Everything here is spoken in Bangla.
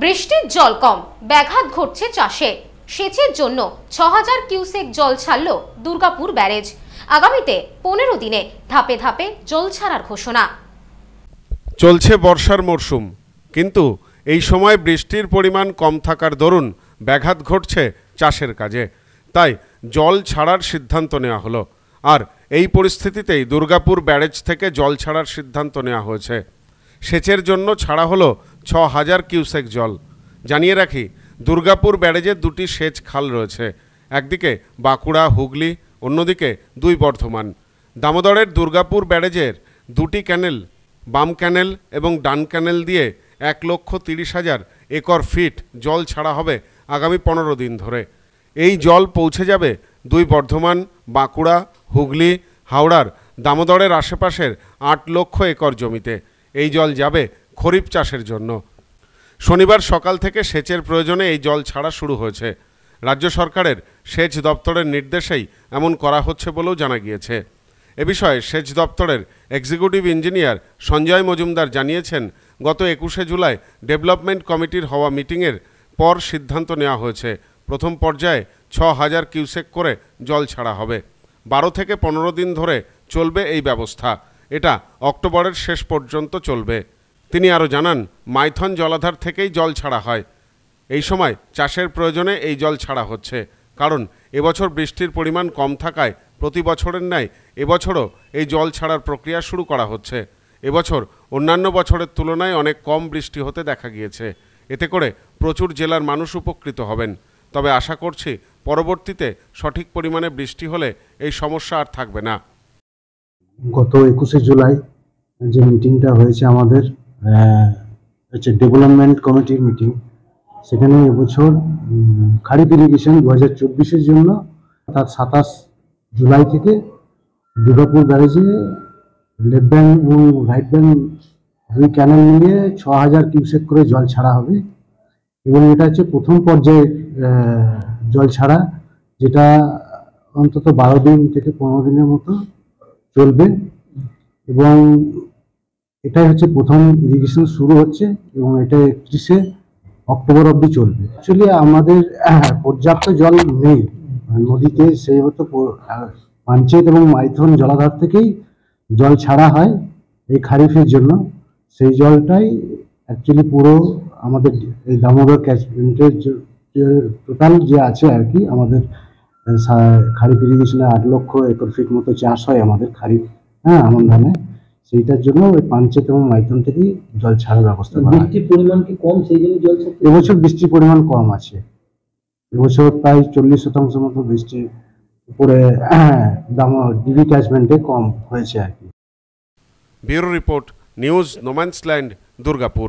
বৃষ্টির জল কম ব্যাঘাত ঘটছে চাষে সেচের জন্য ছ হাজার কিউসেক জল ছাড়ল দুর্গাপুর ব্যারেজ আগামীতে পনেরো দিনে ধাপে ধাপে জল ছাড়ার ঘোষণা চলছে বর্ষার মরশুম কিন্তু এই সময় বৃষ্টির পরিমাণ কম থাকার দরুন ব্যাঘাত ঘটছে চাষের কাজে তাই জল ছাড়ার সিদ্ধান্ত নেওয়া হলো আর এই পরিস্থিতিতেই দুর্গাপুর ব্যারেজ থেকে জল ছাড়ার সিদ্ধান্ত নেওয়া হয়েছে সেচের জন্য ছাড়া হলো ছ হাজার কিউসেক জল জানিয়ে রাখি দুর্গাপুর ব্যারেজের দুটি সেচ খাল রয়েছে একদিকে বাঁকুড়া হুগলি অন্যদিকে দুই বর্ধমান দামোদরের দুর্গাপুর ব্যারেজের দুটি ক্যানেল বাম ক্যানেল এবং ডান ক্যানেল দিয়ে এক লক্ষ তিরিশ হাজার একর ফিট জল ছাড়া হবে আগামী পনেরো দিন ধরে এই জল পৌঁছে যাবে দুই বর্ধমান বাঁকুড়া হুগলি হাওড়ার দামোদরের আশেপাশের আট লক্ষ একর জমিতে এই জল যাবে খরিফ চাষের জন্য শনিবার সকাল থেকে সেচের প্রয়োজনে এই জল ছাড়া শুরু হয়েছে রাজ্য সরকারের সেচ দপ্তরের নির্দেশেই এমন করা হচ্ছে বলেও জানা গিয়েছে এ বিষয়ে সেচ দপ্তরের এক্সিকিউটিভ ইঞ্জিনিয়ার সঞ্জয় মজুমদার জানিয়েছেন গত একুশে জুলাই ডেভেলপমেন্ট কমিটির হওয়া মিটিংয়ের পর সিদ্ধান্ত নেওয়া হয়েছে প্রথম পর্যায়ে ছ হাজার কিউসেক করে জল ছাড়া হবে বারো থেকে পনেরো দিন ধরে চলবে এই ব্যবস্থা এটা অক্টোবরের শেষ পর্যন্ত চলবে তিনি আরও জানান মাইথন জলাধার থেকেই জল ছাড়া হয় এই সময় চাষের প্রয়োজনে এই জল ছাড়া হচ্ছে কারণ এবছর বৃষ্টির পরিমাণ কম থাকায় প্রতি বছরের ন্যায় এবছরও এই জল ছাড়ার প্রক্রিয়া শুরু করা হচ্ছে এবছর অন্যান্য বছরের তুলনায় অনেক কম বৃষ্টি হতে দেখা গিয়েছে এতে করে প্রচুর জেলার মানুষ উপকৃত হবেন তবে আশা করছি পরবর্তীতে সঠিক পরিমাণে বৃষ্টি হলে এই সমস্যা আর থাকবে না গত একুশে জুলাই যে মিটিংটা হয়েছে আমাদের হচ্ছে ডেভেলপমেন্ট কমিটির মিটিং সেখানে এবছর খারিফ ইরিগেশন দু হাজার চব্বিশের জন্য অর্থাৎ সাতাশ জুলাই থেকে দুর্গাপুর ব্যারেজে লেফট ব্যাঙ্ক এবং রাইট ব্যাঙ্ক দুই ক্যানেল নিয়ে ছ হাজার কিউসেক করে জল ছাড়া হবে এবং এটা হচ্ছে প্রথম পর্যায়ে জল ছাড়া যেটা অন্তত বারো দিন থেকে পনেরো দিনের মতো চলবে এবং এটাই হচ্ছে প্রথম ইরিগেশন শুরু হচ্ছে এবং এটা একত্রিশে অক্টোবর অব্দি চলবে অ্যাকচুয়ালি আমাদের হ্যাঁ, পর্যাপ্ত জল নেই মানে নদীতে সেই হতো পাঞ্চেত এবং মাইথন জলাধার থেকেই জল ছাড়া হয় এই খারিফের জন্য সেই জলটাই অ্যাকচুয়ালি পুরো আমাদের এই দামোদর ক্যাচমেন্টের টোটাল যে আছে আর কি আমাদের খারিফ ইরিগেশনে আট লক্ষ একর ফিট মতো চাষ হয় আমাদের খারিফ হ্যাঁ আমার ধানে সেইটার জন্য ওই পাঞ্চেত এবং মাইথন থেকেই জল ছাড়ার ব্যবস্থা করা হয় বৃষ্টির পরিমাণ কি কম সেই জন্য জল এবছর বৃষ্টির পরিমাণ কম আছে এবছর প্রায় চল্লিশ শতাংশ মতো বৃষ্টি উপরে দাম ডিভি ক্যাচমেন্টে কম হয়েছে আর কি bureau report news no man's land Durgapur